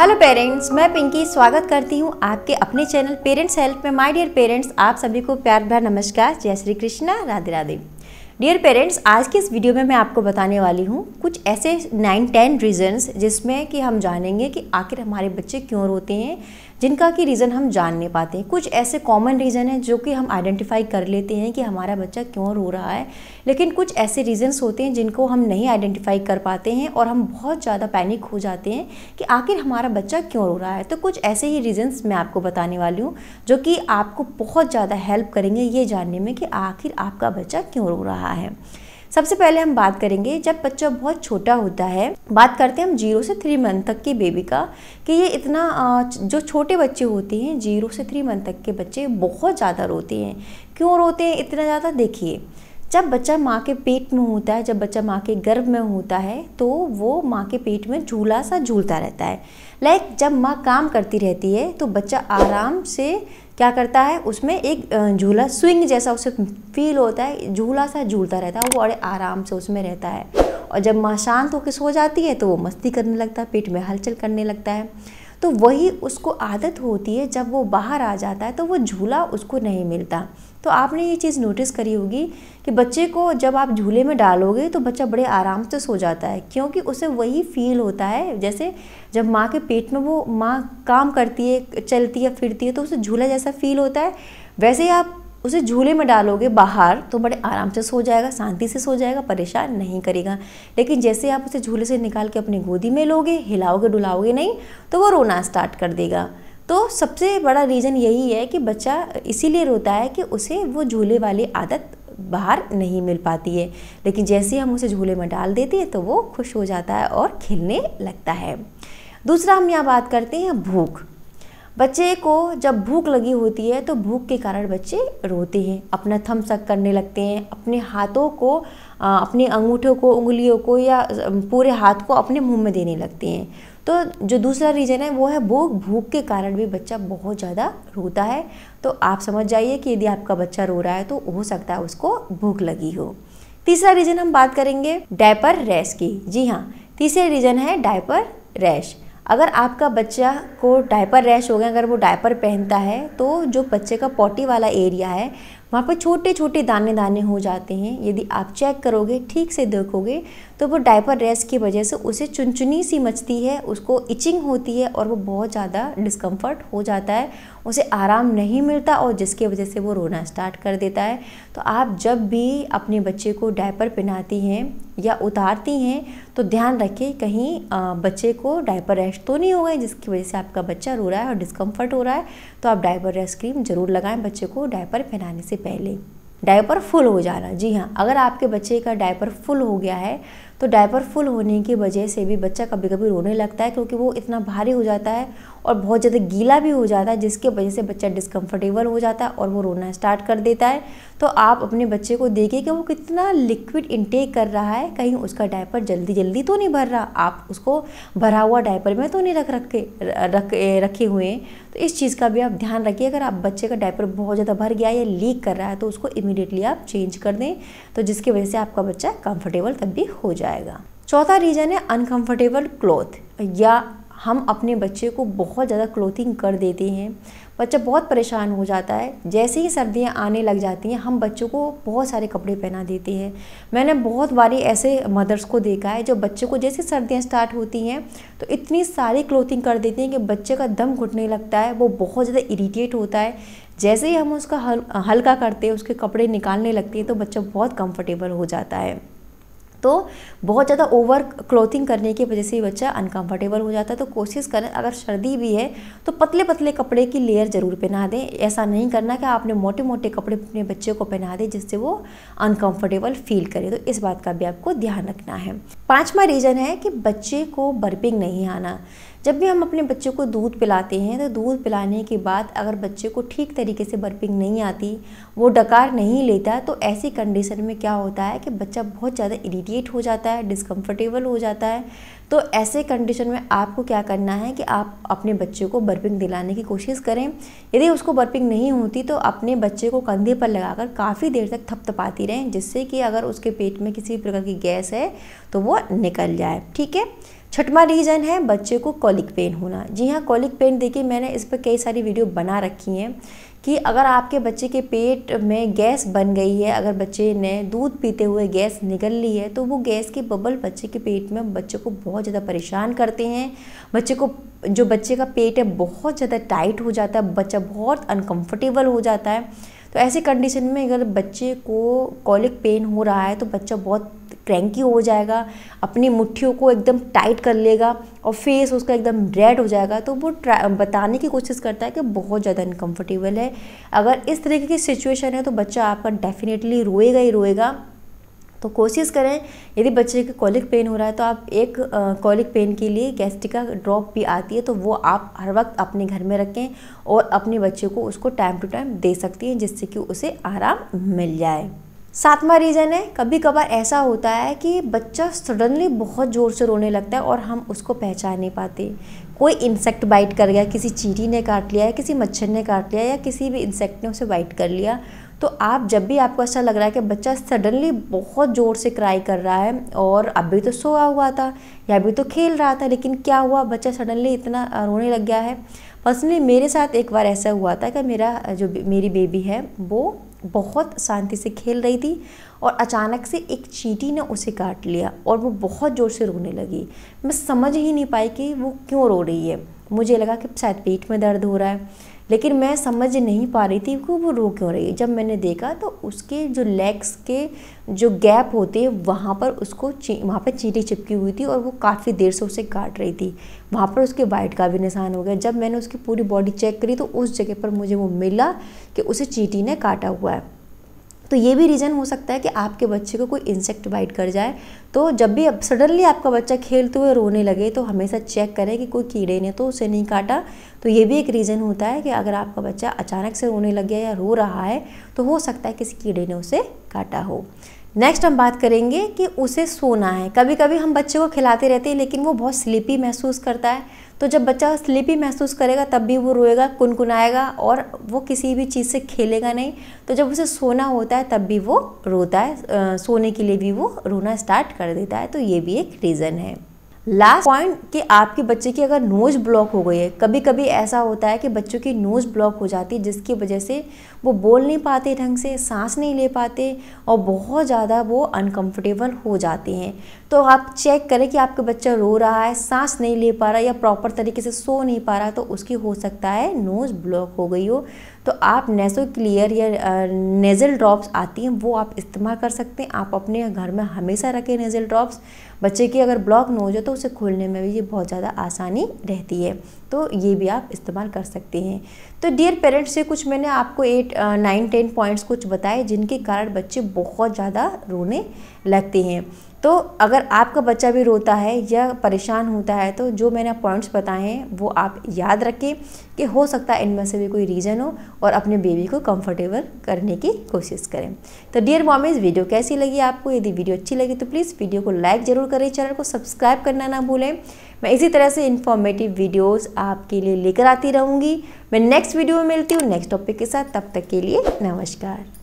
hello parents मैं पिंकी स्वागत करती हूँ आपके अपने चैनल पेरेंट्स हेल्प में माय डियर पेरेंट्स आप सभी को प्यार भरा नमस्कार जय श्री कृष्णा राधे राधे डियर पेरेंट्स आज की इस वीडियो में मैं आपको बताने वाली हूँ कुछ ऐसे नाइन टेन रीजन्स जिसमें कि हम जानेंगे कि आखिर हमारे बच्चे क्यों रोते हैं जिनका कि रीज़न हम जान नहीं पाते हैं कुछ ऐसे कॉमन रीज़न हैं जो कि हम आइडेंटिफाई कर लेते हैं कि हमारा बच्चा क्यों रो रहा है लेकिन कुछ ऐसे रीज़न्स होते हैं जिनको हम नहीं आइडेंटिफाई कर पाते हैं और हम बहुत ज़्यादा पैनिक हो जाते हैं कि आखिर हमारा बच्चा क्यों रो रहा है तो कुछ ऐसे ही रीज़न्स मैं आपको बताने वाली हूँ जो कि आपको बहुत ज़्यादा हेल्प करेंगे ये जानने में कि आखिर आपका बच्चा क्यों रो रहा है सबसे पहले हम बात करेंगे जब बच्चा बहुत छोटा होता है बात करते हैं हम जीरो से थ्री मंथ तक की बेबी का कि ये इतना जो छोटे बच्चे होते हैं जीरो से थ्री मंथ तक के बच्चे बहुत ज़्यादा रोते हैं क्यों रोते हैं इतना ज़्यादा देखिए जब बच्चा माँ के पेट में होता है जब बच्चा माँ के गर्भ में होता है तो वो माँ के पेट में झूला सा झूलता रहता है लाइक जब माँ काम करती रहती है तो बच्चा आराम से क्या करता है उसमें एक झूला स्विंग जैसा उसे फील होता है झूला सा झूलता रहता है वो बड़े आराम से उसमें रहता है और जब माँ शांत होकर सो जाती है तो वो मस्ती करने लगता है पेट में हलचल करने लगता है तो वही उसको आदत होती है जब वो बाहर आ जाता है तो वो झूला उसको नहीं मिलता तो आपने ये चीज़ नोटिस करी होगी कि बच्चे को जब आप झूले में डालोगे तो बच्चा बड़े आराम से सो जाता है क्योंकि उसे वही फील होता है जैसे जब माँ के पेट में वो माँ काम करती है चलती है फिरती है तो उसे झूला जैसा फील होता है वैसे ही आप उसे झूले में डालोगे बाहर तो बड़े आराम से सो जाएगा शांति से सो जाएगा परेशान नहीं करेगा लेकिन जैसे आप उसे झूले से निकाल के अपनी गोदी में लोगे हिलाओगे डुलाओगे नहीं तो वो रोना स्टार्ट कर देगा तो सबसे बड़ा रीज़न यही है कि बच्चा इसीलिए रोता है कि उसे वो झूले वाली आदत बाहर नहीं मिल पाती है लेकिन जैसे हम उसे झूले में डाल देते हैं तो वो खुश हो जाता है और खेलने लगता है दूसरा हम यहाँ बात करते हैं भूख बच्चे को जब भूख लगी होती है तो भूख के कारण बच्चे रोते हैं अपना थम सक करने लगते हैं अपने हाथों को अपने अंगूठों को उंगलियों को या पूरे हाथ को अपने मुंह में देने लगते हैं तो जो दूसरा रीज़न है वो है वो भूख के कारण भी बच्चा बहुत ज़्यादा रोता है तो आप समझ जाइए कि यदि आपका बच्चा रो रहा है तो हो सकता है उसको भूख लगी हो तीसरा रीज़न हम बात करेंगे डायपर रैश की जी हाँ तीसरे रीज़न है डायपर रैश अगर आपका बच्चा को डायपर रैश हो गया अगर वो डायपर पहनता है तो जो बच्चे का पॉटी वाला एरिया है वहाँ पर छोटे छोटे दाने दाने हो जाते हैं यदि आप चेक करोगे ठीक से देखोगे तो वो डायपर रेस की वजह से उसे चुनचुनी सी मचती है उसको इचिंग होती है और वो बहुत ज़्यादा डिस्कम्फर्ट हो जाता है उसे आराम नहीं मिलता और जिसकी वजह से वो रोना स्टार्ट कर देता है तो आप जब भी अपने बच्चे को डायपर पहनाती हैं या उतारती हैं तो ध्यान रखें कहीं बच्चे को डायपर रेस्ट तो नहीं हो गए जिसकी वजह से आपका बच्चा रो रहा है और डिस्कम्फर्ट हो रहा है तो आप डायपर रेस क्रीम ज़रूर लगाएं बच्चे को डायपर पहनाने से पहले डायपर फुल हो जाना जी हाँ अगर आपके बच्चे का डायपर फुल हो गया है तो डायपर फुल होने की वजह से भी बच्चा कभी कभी रोने लगता है क्योंकि वो इतना भारी हो जाता है और बहुत ज़्यादा गीला भी हो जाता है जिसकी वजह से बच्चा डिस्कम्फर्टेबल हो जाता है और वो रोना स्टार्ट कर देता है तो आप अपने बच्चे को देखिए कि वो कितना लिक्विड इनटेक कर रहा है कहीं उसका डायपर जल्दी जल्दी तो नहीं भर रहा आप उसको भरा हुआ डायपर में तो नहीं रख रखे रख रखे हुए हैं तो इस चीज़ का भी आप ध्यान रखिए अगर आप बच्चे का डायपर बहुत ज़्यादा भर गया या लीक कर रहा है तो उसको इमीडिएटली आप चेंज कर दें तो जिसकी वजह से आपका बच्चा कम्फर्टेबल तब भी हो जाए जाएगा चौथा रीज़न है अनकंफर्टेबल क्लोथ या हम अपने बच्चे को बहुत ज़्यादा क्लोथिंग कर देते हैं बच्चा बहुत परेशान हो जाता है जैसे ही सर्दियाँ आने लग जाती हैं हम बच्चों को बहुत सारे कपड़े पहना देते हैं मैंने बहुत बारी ऐसे मदर्स को देखा है जो बच्चे को जैसे सर्दियाँ स्टार्ट होती हैं तो इतनी सारी क्लोथिंग कर देती हैं कि बच्चे का दम घुटने लगता है वो बहुत ज़्यादा इरीटेट होता है जैसे ही हम उसका हल हल्का करते हैं उसके कपड़े निकालने लगते हैं तो बच्चा बहुत कम्फर्टेबल हो जाता है तो बहुत ज़्यादा ओवर क्लोथिंग करने की वजह से बच्चा अनकंफर्टेबल हो जाता है तो कोशिश करें अगर सर्दी भी है तो पतले पतले कपड़े की लेयर ज़रूर पहना दें ऐसा नहीं करना कि आपने मोटे मोटे कपड़े अपने बच्चे को पहना दें जिससे वो अनकंफर्टेबल फील करे तो इस बात का भी आपको ध्यान रखना है पाँचवा रीज़न है कि बच्चे को बर्पिंग नहीं आना जब भी हम अपने बच्चों को दूध पिलाते हैं तो दूध पिलाने के बाद अगर बच्चे को ठीक तरीके से बर्पिंग नहीं आती वो डकार नहीं लेता तो ऐसी कंडीशन में क्या होता है कि बच्चा बहुत ज़्यादा इरीटेट हो जाता है डिस्कम्फर्टेबल हो जाता है तो ऐसे कंडीशन में आपको क्या करना है कि आप अपने बच्चे को बर्पिंग दिलाने की कोशिश करें यदि उसको बर्पिंग नहीं होती तो अपने बच्चे को कंधे पर लगाकर काफ़ी देर तक थपथपाती रहें जिससे कि अगर उसके पेट में किसी प्रकार की गैस है तो वो निकल जाए ठीक है छठवा रीज़न है बच्चे को कॉलिक पेन होना जी हाँ कॉलिक पेन देखिए मैंने इस पर कई सारी वीडियो बना रखी हैं कि अगर आपके बच्चे के पेट में गैस बन गई है अगर बच्चे ने दूध पीते हुए गैस निकल ली है तो वो गैस के बबल बच्चे के पेट में बच्चे को बहुत ज़्यादा परेशान करते हैं बच्चे को जो बच्चे का पेट है बहुत ज़्यादा टाइट हो जाता है बच्चा बहुत अनकम्फर्टेबल हो जाता है तो ऐसे कंडीशन में अगर बच्चे को कॉलिक पेन हो रहा है तो बच्चा बहुत क्रैंकी हो जाएगा अपनी मुट्ठियों को एकदम टाइट कर लेगा और फेस उसका एकदम रेड हो जाएगा तो वो बताने की कोशिश करता है कि बहुत ज़्यादा अनकम्फर्टेबल है अगर इस तरीके की सिचुएशन है तो बच्चा आपका डेफिनेटली रोएगा ही रोएगा तो कोशिश करें यदि बच्चे के कॉलिक पेन हो रहा है तो आप एक कॉलिक पेन के लिए गैस्ट्रिका ड्रॉप भी आती है तो वो आप हर वक्त अपने घर में रखें और अपने बच्चे को उसको टाइम टू टाइम दे सकती हैं जिससे कि उसे आराम मिल जाए सातवां रीज़न है कभी कभार ऐसा होता है कि बच्चा सडनली बहुत ज़ोर से रोने लगता है और हम उसको पहचान नहीं पाते कोई इंसेक्ट बाइट कर गया किसी चीटी ने काट लिया या किसी मच्छर ने काट लिया या किसी भी इंसेक्ट ने उसे बाइट कर लिया तो आप जब भी आपको ऐसा लग रहा है कि बच्चा सडनली बहुत ज़ोर से क्राई कर रहा है और अभी तो सोया हुआ था या अभी तो खेल रहा था लेकिन क्या हुआ बच्चा सडनली इतना रोने लग गया है पर्सनली मेरे साथ एक बार ऐसा हुआ था कि मेरा जो मेरी बेबी है वो बहुत शांति से खेल रही थी और अचानक से एक चीटी ने उसे काट लिया और वो बहुत ज़ोर से रोने लगी मैं समझ ही नहीं पाई कि वो क्यों रो रही है मुझे लगा कि शायद पेट में दर्द हो रहा है लेकिन मैं समझ नहीं पा रही थी कि वो रो क्यों रही है जब मैंने देखा तो उसके जो लेग्स के जो गैप होते हैं वहाँ पर उसको वहाँ पर चीटी चिपकी हुई थी और वो काफ़ी देर से उसे काट रही थी वहाँ पर उसके वाइट का भी निशान हो गया जब मैंने उसकी पूरी बॉडी चेक करी तो उस जगह पर मुझे वो मिला कि उसे चीटी ने काटा हुआ है तो ये भी रीज़न हो सकता है कि आपके बच्चे को कोई इंसेक्ट बाइट कर जाए तो जब भी अब सडनली आपका बच्चा खेलते हुए रोने लगे तो हमेशा चेक करें कि कोई कीड़े ने तो उसे नहीं काटा तो ये भी एक रीज़न होता है कि अगर आपका बच्चा अचानक से रोने लग गया या रो रहा है तो हो सकता है किसी कीड़े ने उसे काटा हो नेक्स्ट हम बात करेंगे कि उसे सोना है कभी कभी हम बच्चे को खिलाते रहते हैं लेकिन वो बहुत स्लीपी महसूस करता है तो जब बच्चा स्लीपी महसूस करेगा तब भी वो रोएगा कुनकुनाएगा और वो किसी भी चीज़ से खेलेगा नहीं तो जब उसे सोना होता है तब भी वो रोता है आ, सोने के लिए भी वो रोना स्टार्ट कर देता है तो ये भी एक रीज़न है लास्ट पॉइंट कि आपके बच्चे की अगर नोज ब्लॉक हो गई है कभी कभी ऐसा होता है कि बच्चों की नोज ब्लॉक हो जाती है जिसकी वजह से वो बोल नहीं पाते ढंग से सांस नहीं ले पाते और बहुत ज़्यादा वो अनकम्फर्टेबल हो जाते हैं तो आप चेक करें कि आपका बच्चा रो रहा है सांस नहीं ले पा रहा या प्रॉपर तरीके से सो नहीं पा रहा तो उसकी हो सकता है नोज़ ब्लॉक हो गई हो तो आप नेसो क्लियर या नेज़ल ड्रॉप्स आती हैं वो आप इस्तेमाल कर सकते हैं आप अपने घर में हमेशा रखें नेज़ल ड्रॉप्स बच्चे की अगर ब्लॉक नोज हो तो उसे खोलने में भी ये बहुत ज़्यादा आसानी रहती है तो ये भी आप इस्तेमाल कर सकते हैं तो डियर पेरेंट्स से कुछ मैंने आपको एट नाइन टेन पॉइंट्स कुछ बताए जिनके कारण बच्चे बहुत ज़्यादा रोने लगते हैं तो अगर आपका बच्चा भी रोता है या परेशान होता है तो जो मैंने पॉइंट्स बताए हैं वो आप याद रखें कि हो सकता है इनमें से भी कोई रीज़न हो और अपने बेबी को कंफर्टेबल करने की कोशिश करें तो डियर मॉमीज वीडियो कैसी लगी आपको यदि वीडियो अच्छी लगी तो प्लीज़ वीडियो को लाइक ज़रूर करें चैनल को सब्सक्राइब करना ना भूलें मैं इसी तरह से इन्फॉर्मेटिव वीडियोज़ आपके लिए लेकर आती रहूँगी मैं नेक्स्ट वीडियो में मिलती हूँ नेक्स्ट टॉपिक के साथ तब तक के लिए नमस्कार